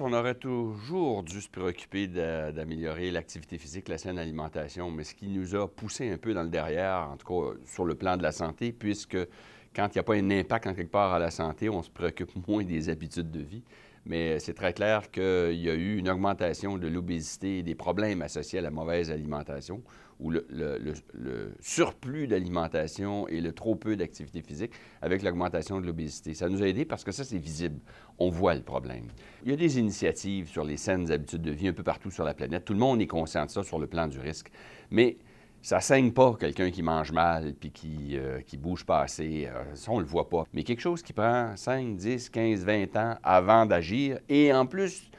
On aurait toujours dû se préoccuper d'améliorer l'activité physique, la saine alimentation, mais ce qui nous a poussé un peu dans le derrière, en tout cas sur le plan de la santé, puisque quand il n'y a pas un impact en quelque part à la santé, on se préoccupe moins des habitudes de vie mais euh, c'est très clair qu'il y a eu une augmentation de l'obésité et des problèmes associés à la mauvaise alimentation, ou le, surplus d'alimentation et le trop peu d'activité physique avec l'augmentation de l'obésité. Ça nous a aidés parce que ça, c'est visible. On voit le problème. Il y a des initiatives sur les saines habitudes de vie un peu partout sur la planète. Tout le monde est conscient de ça sur le plan du risque. Mais ça saigne pas quelqu'un qui mange mal puis qui, euh, bouge pas assez. Euh, ça, on le voit pas. Mais quelque chose qui prend 5, 10, 15, 20 ans avant d'agir. Et en plus,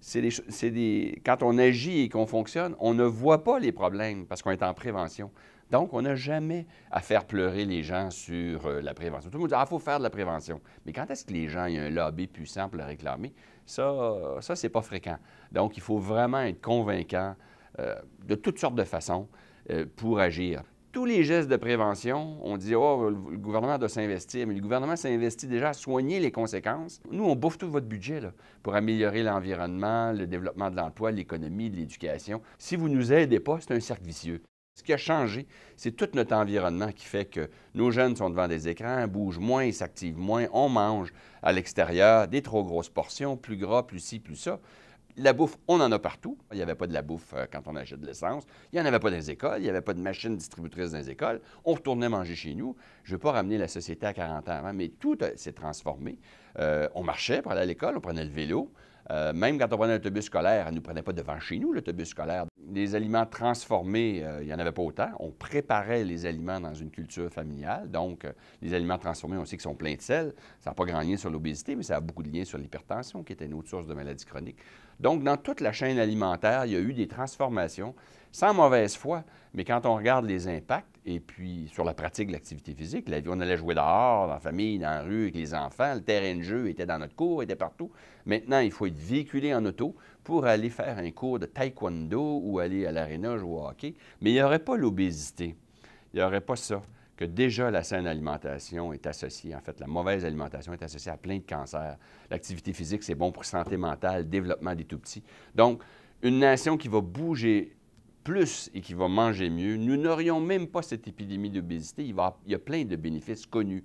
c'est des, des, quand on agit et qu'on fonctionne, on ne voit pas les problèmes parce qu'on est en prévention. Donc, on n'a jamais à faire pleurer les gens sur euh, la prévention. Tout le monde dit Ah, il faut faire de la prévention. Mais quand est-ce que les gens, ont un lobby puissant pour le réclamer Ça, ça c'est pas fréquent. Donc, il faut vraiment être convaincant de toutes sortes de façons. Euh, pour agir. Tous les gestes de prévention, on dit Oh, le gouvernement doit s'investir, mais le gouvernement s'investit déjà à soigner les conséquences. Nous, on bouffe tout votre budget pour améliorer l'environnement, le développement de l'emploi, l'économie, l'éducation. Si vous ne nous aidez pas, c'est un cercle vicieux. Ce qui a changé, c'est tout notre environnement qui fait que nos jeunes sont devant des écrans, bougent moins, s'activent moins, on mange à l'extérieur des trop grosses portions, plus gras, plus ci, plus ça la bouffe, on en a partout. Il n'y avait pas de la bouffe euh, quand on achète de l'essence. Il n'y en avait pas dans les écoles. Il n'y avait pas de machine distributrice dans les écoles. On retournait manger chez nous. Je ne veux pas ramener la société à 40 ans avant, mais tout euh, s'est transformé. Euh, on marchait pour aller à l'école, on prenait le vélo. même quand on prenait l'autobus scolaire, elle ne nous prenait pas devant chez nous, l'autobus scolaire les aliments transformés, euh, il n'y en avait pas autant. On préparait les aliments dans une culture familiale. Donc, euh, les aliments transformés, on sait qu'ils sont pleins de sel. Ça n'a pas grand lien sur l'obésité, mais ça a beaucoup de lien sur l'hypertension, qui était une autre source de maladies chroniques. Donc, dans toute la chaîne alimentaire, il y a eu des transformations sans mauvaise foi. Mais quand on regarde les impacts, et puis sur la pratique de l'activité physique, on allait jouer dehors, en famille, dans la rue, avec les enfants, le terrain de jeu était dans notre cours, était partout. Maintenant, il faut être véhiculé en auto pour aller faire un cours de taekwondo ou aller à l'aréna jouer au hockey. Mais il n'y aurait pas l'obésité. Il n'y aurait pas ça que déjà la saine alimentation est associée, en fait, la mauvaise alimentation est associée à plein de cancers. L'activité physique, c'est bon pour santé mentale, développement des tout-petits. Donc, une nation qui va bouger et qui va manger mieux, nous n'aurions même pas cette épidémie d'obésité. Il, y a plein de bénéfices connus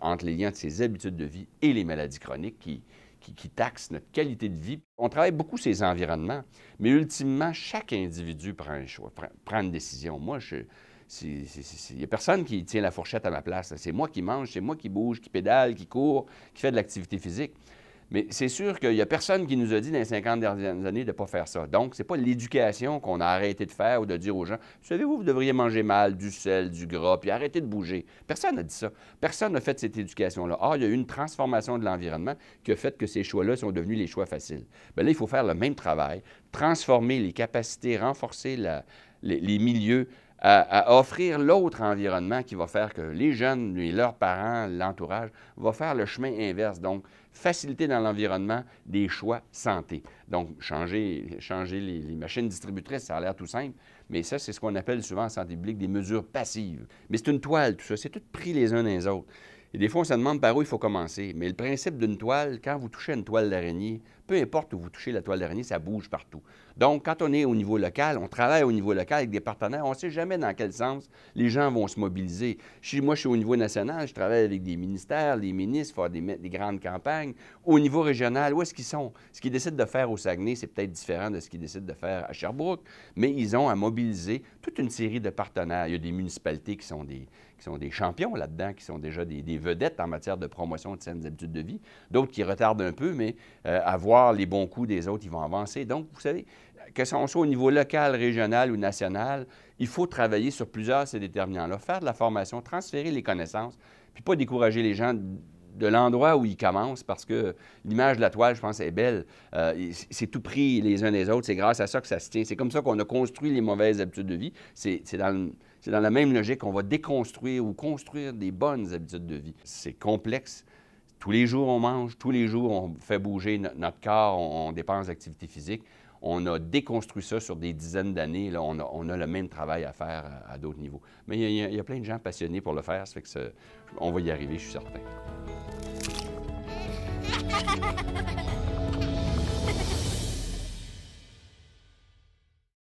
entre les liens de ses habitudes de vie et les maladies chroniques qui, taxent notre qualité de vie. On travaille beaucoup ces environnements, mais ultimement, chaque individu prend un choix, prend, une décision. Moi, il n'y a personne qui tient la fourchette à ma place. C'est moi qui mange, c'est moi qui bouge, qui pédale, qui court, qui fait de l'activité physique. Mais c'est sûr qu'il n'y a personne qui nous a dit dans les 50 dernières années de ne pas faire ça. Donc, ce n'est pas l'éducation qu'on a arrêté de faire ou de dire aux gens Savez-vous, vous devriez manger mal, du sel, du gras, puis arrêtez de bouger. Personne n'a dit ça. Personne n'a fait cette éducation-là. Or, il y a eu une transformation de l'environnement qui a fait que ces choix-là sont devenus les choix faciles. Bien là, il faut faire le même travail transformer les capacités, renforcer les milieux à, offrir l'autre environnement qui va faire que les jeunes, et leurs parents, l'entourage, vont faire le chemin inverse. Donc, faciliter dans l'environnement des choix santé. Donc, changer, les, machines distributrices, ça a l'air tout simple, mais ça, c'est ce qu'on appelle souvent en santé publique des mesures passives. Mais c'est une toile, tout ça, c'est tout pris les uns les autres. Et des fois, on se demande par où il faut commencer. Mais le principe d'une toile, quand vous touchez une toile d'araignée, peu importe où vous touchez la toile d'araignée, ça bouge partout. Donc, quand on est au niveau local, on travaille au niveau local avec des partenaires, on ne sait jamais dans quel sens les gens vont se mobiliser. moi, je suis au niveau national, je travaille avec des ministères, les ministres, faire des, des grandes campagnes. Au niveau régional, où est-ce qu'ils sont? Ce qu'ils décident de faire au Saguenay, c'est peut-être différent de ce qu'ils décident de faire à Sherbrooke, mais ils ont à mobiliser toute une série de partenaires. Il y a des municipalités qui sont des, qui sont des champions là-dedans, qui sont déjà des, vedettes en matière de promotion de saines habitudes de vie, d'autres qui retardent un peu, mais avoir euh, les bons coups des autres, ils vont avancer. Donc, vous savez, que ce soit au niveau local, régional ou national, il faut travailler sur plusieurs ces déterminants-là, faire de la formation, transférer les connaissances, puis pas décourager les gens de l'endroit où ils commencent, parce que l'image de la toile, je pense, est belle. Euh, c'est tout pris les uns des autres. C'est grâce à ça que ça se tient. C'est comme ça qu'on a construit les mauvaises habitudes de vie. C'est dans, la même logique qu'on va déconstruire ou construire des bonnes habitudes de vie. C'est complexe. Tous les jours, on mange, tous les jours, on fait bouger notre corps, on, dépense l'activité physique. On a déconstruit ça sur des dizaines d'années. On, on, a le même travail à faire à, d'autres niveaux. Mais il y, a plein de gens passionnés pour le faire. Ça fait que on va y arriver, je suis certain.